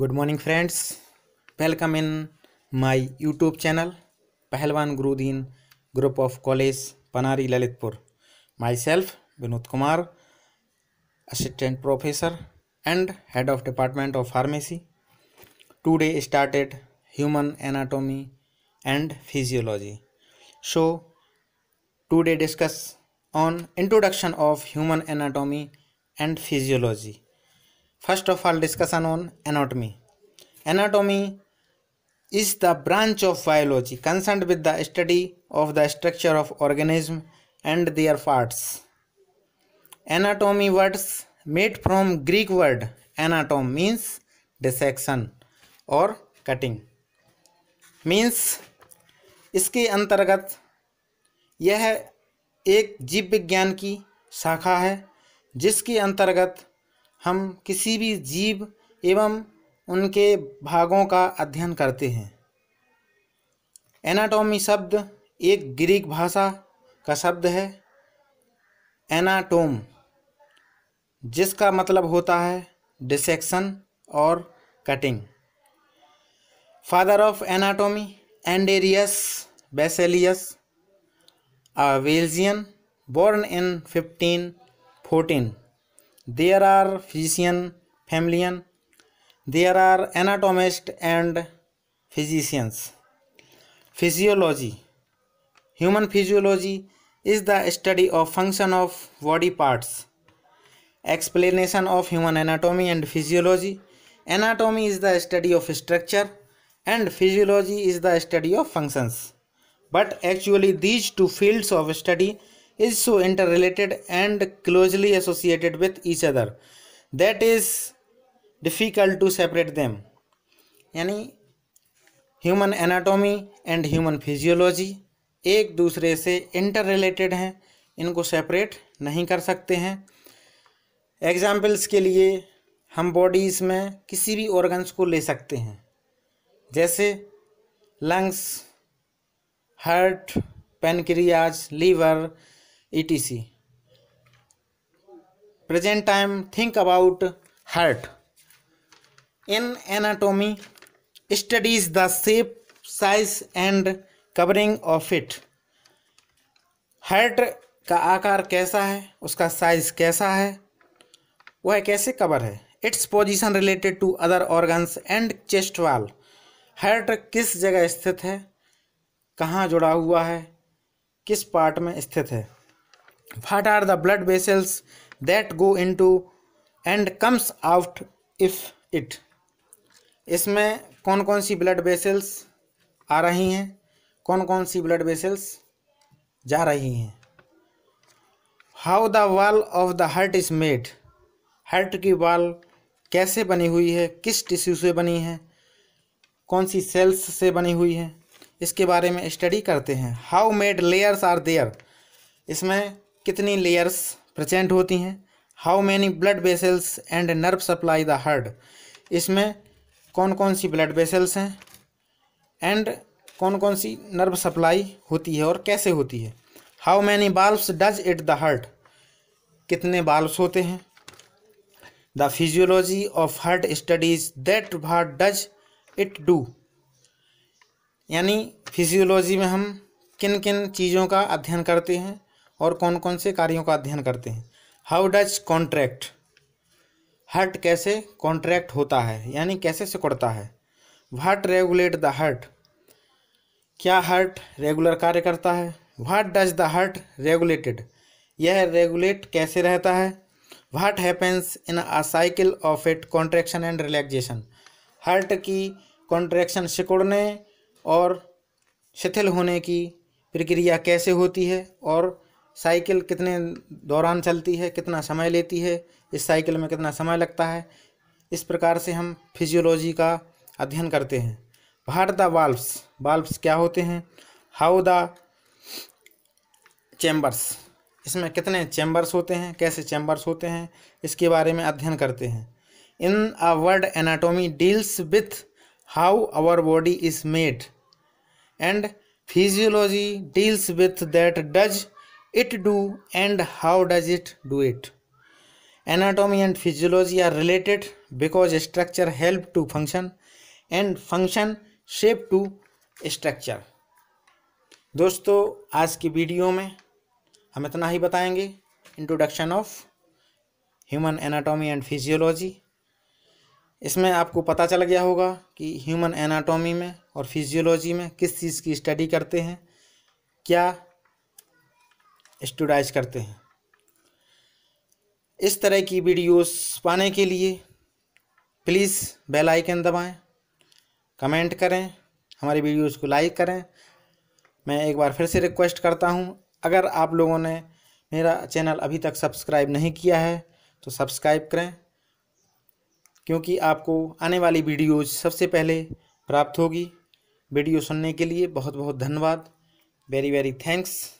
good morning friends welcome in my YouTube channel Pahalwan Gurudin group of college Panari Lalitpur myself Vinod Kumar assistant professor and head of department of pharmacy today started human anatomy and physiology so today discuss on introduction of human anatomy and physiology first of all discussion on anatomy anatomy is the branch of biology concern with the study of the structure of organism and their parts anatomy words made from Greek word anatome means dissection और cutting means इसके अंतर्गत यह एक जीव विज्ञान की शाखा है जिसके अंतर्गत हम किसी भी जीव एवं उनके भागों का अध्ययन करते हैं एनाटॉमी शब्द एक ग्रीक भाषा का शब्द है एनाटोम जिसका मतलब होता है डिसेक्शन और cutting father of anatomy Andreas Vesalius a Belgian in fifteen fourteen there are physician familian there are anatomist and physicians physiology human physiology is the study of function of body parts explanation of human anatomy and physiology anatomy is the study of structure and physiology is the study of functions but actually these two fields of study is so interrelated and closely associated with each other that is difficult to separate them यानी human anatomy and human physiology एक दूसरे से inter related हैं इनको separate नहीं कर सकते हैं एग्जाम्पल्स के लिए हम बॉडीज़ में किसी भी ऑर्गन्स को ले सकते हैं जैसे lungs heart pancreas liver etc present time think about heart in anatomy studies the shape size and covering of it heart का आकार कैसा है उसका साइज कैसा है वह कैसे कवर है its position related to other organs and chest wall heart किस जगह स्थित है कहाँ जुड़ा हुआ है किस पार्ट में स्थित है what are the blood vessels that go into and comes out if it इसमें कौन कौन सी ब्लड वेसल्स आ रही हैं कौन कौन सी ब्लड वेसल्स जा रही हैं how the wall of the heart is made heart की वाल कैसे बनी हुई है किस टिश्यू से बनी है कौन सी सेल्स से बनी हुई है इसके बारे में स्टडी करते हैं how made layers are there इसमें कितनी लेयर्स प्रजेंट होती हैं how many blood vessels and nerve supply the heart इसमें कौन कौन सी ब्लड बेसल्स हैं एंड कौन कौन सी नर्व सप्लाई होती है और कैसे होती है how many valves does it the heart कितने बाल्ब्स होते हैं the physiology of heart studies that heart does it do यानी फिजियोलॉजी में हम किन किन चीज़ों का अध्ययन करते हैं और कौन कौन से कार्यों का अध्ययन करते हैं हाउ डज कॉन्ट्रैक्ट हर्ट कैसे कॉन्ट्रैक्ट होता है यानी कैसे सिकुड़ता है वाट रेगुलेट द हर्ट क्या हर्ट रेगुलर कार्य करता है what does the heart regulated यह रेगुलेट कैसे रहता है what happens in a cycle of it contraction and relaxation heart की कॉन्ट्रैक्शन सिकुड़ने और शिथिल होने की प्रक्रिया कैसे होती है और साइकिल कितने दौरान चलती है कितना समय लेती है इस साइकिल में कितना समय लगता है इस प्रकार से हम फिजियोलॉजी का अध्ययन करते हैं भार द वाल्व्स वाल्व्स क्या होते हैं हाउ द चैम्बर्स इसमें कितने चैम्बर्स होते हैं कैसे चैम्बर्स होते हैं इसके बारे में अध्ययन करते हैं in a word anatomy deals with how our body is made and physiology deals with that does it do and how does it do it anatomy and physiology are related because structure help to function and function shape to structure दोस्तों आज की video में हम इतना ही बताएंगे introduction of human anatomy and physiology इसमें आपको पता चल गया होगा कि ह्यूमन एनाटॉमी में और फिजियोलॉजी में किस चीज़ की स्टडी करते हैं क्या स्टूडाइज करते हैं इस तरह की वीडियोस पाने के लिए प्लीज़ बेल आइकन दबाएं कमेंट करें हमारी वीडियोस को लाइक करें मैं एक बार फिर से रिक्वेस्ट करता हूं अगर आप लोगों ने मेरा चैनल अभी तक सब्सक्राइब नहीं किया है तो सब्सक्राइब करें क्योंकि आपको आने वाली वीडियोज सबसे पहले प्राप्त होगी वीडियो सुनने के लिए बहुत बहुत धन्यवाद वेरी वेरी थैंक्स